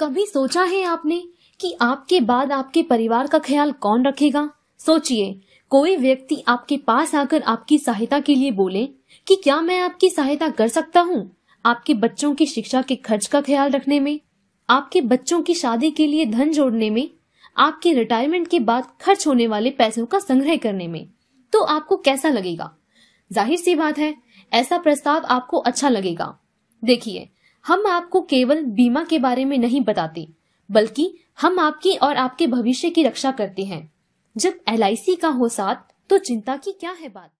कभी सोचा है आपने कि आपके बाद आपके परिवार का ख्याल कौन रखेगा सोचिए कोई व्यक्ति आपके पास आकर आपकी सहायता के लिए बोले कि क्या मैं आपकी सहायता कर सकता हूँ आपके बच्चों की शिक्षा के खर्च का ख्याल रखने में आपके बच्चों की शादी के लिए धन जोड़ने में आपके रिटायरमेंट के बाद खर्च होने वाले पैसों का संग्रह करने में तो आपको कैसा लगेगा जाहिर सी बात है ऐसा प्रस्ताव आपको अच्छा लगेगा देखिए हम आपको केवल बीमा के बारे में नहीं बताते बल्कि हम आपकी और आपके भविष्य की रक्षा करते हैं जब एल का हो साथ तो चिंता की क्या है बात